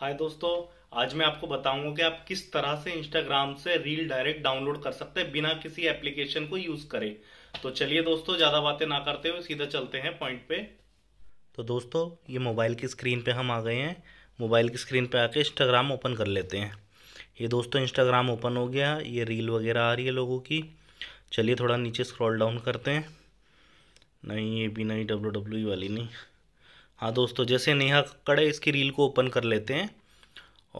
हाय दोस्तों आज मैं आपको बताऊंगा कि आप किस तरह से इंस्टाग्राम से रील डायरेक्ट डाउनलोड कर सकते हैं बिना किसी एप्लीकेशन को यूज करे तो चलिए दोस्तों ज्यादा बातें ना करते हुए सीधा चलते हैं पॉइंट पे तो दोस्तों ये मोबाइल की स्क्रीन पे हम आ गए हैं मोबाइल की स्क्रीन पे आके इंस्टाग्राम ओपन कर लेते हैं ये दोस्तों इंस्टाग्राम ओपन हो गया ये रील वगैरह आ रही है लोगों की चलिए थोड़ा नीचे स्क्रॉल डाउन करते हैं नहीं ये भी नहीं डब्ल्यू e वाली नहीं हाँ दोस्तों जैसे नेहा कक्कड़ है इसकी रील को ओपन कर लेते हैं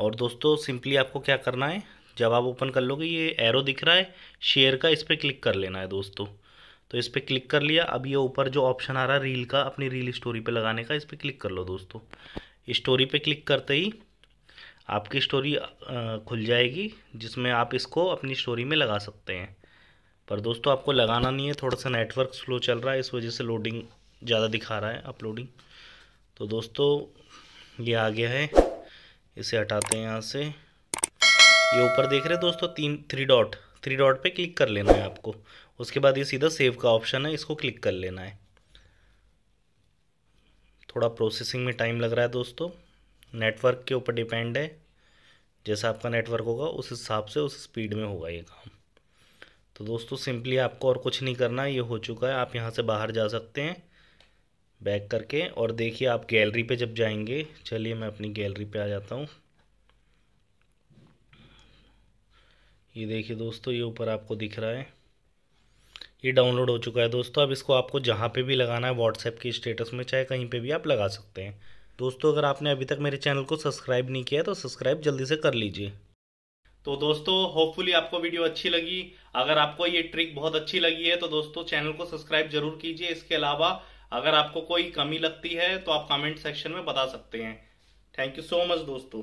और दोस्तों सिंपली आपको क्या करना है जब आप ओपन कर लोगे ये एरो दिख रहा है शेयर का इस पर क्लिक कर लेना है दोस्तों तो इस पर क्लिक कर लिया अब ये ऊपर जो ऑप्शन आ रहा है रील का अपनी रील स्टोरी पे लगाने का इस पर क्लिक कर लो दोस्तों स्टोरी पे क्लिक करते ही आपकी स्टोरी खुल जाएगी जिसमें आप इसको अपनी स्टोरी में लगा सकते हैं पर दोस्तों आपको लगाना नहीं है थोड़ा सा नेटवर्क स्लो चल रहा है इस वजह से लोडिंग ज़्यादा दिखा रहा है अपलोडिंग तो दोस्तों ये आ गया है इसे हटाते हैं यहाँ से ये ऊपर देख रहे हैं दोस्तों तीन थ्री डॉट थ्री डॉट पे क्लिक कर लेना है आपको उसके बाद ये सीधा सेव का ऑप्शन है इसको क्लिक कर लेना है थोड़ा प्रोसेसिंग में टाइम लग रहा है दोस्तों नेटवर्क के ऊपर डिपेंड है जैसा आपका नेटवर्क होगा उस हिसाब से उस स्पीड में होगा ये काम तो दोस्तों सिंपली आपको और कुछ नहीं करना ये हो चुका है आप यहाँ से बाहर जा सकते हैं बैक करके और देखिए आप गैलरी पे जब जाएंगे चलिए मैं अपनी गैलरी पे आ जाता हूँ ये देखिए दोस्तों ये ऊपर आपको दिख रहा है ये डाउनलोड हो चुका है दोस्तों अब इसको आपको जहाँ पे भी लगाना है व्हाट्सएप के स्टेटस में चाहे कहीं पे भी आप लगा सकते हैं दोस्तों अगर आपने अभी तक मेरे चैनल को सब्सक्राइब नहीं किया तो सब्सक्राइब जल्दी से कर लीजिए तो दोस्तों होपफुली आपको वीडियो अच्छी लगी अगर आपको ये ट्रिक बहुत अच्छी लगी है तो दोस्तों चैनल को सब्सक्राइब जरूर कीजिए इसके अलावा अगर आपको कोई कमी लगती है तो आप कमेंट सेक्शन में बता सकते हैं थैंक यू सो मच दोस्तों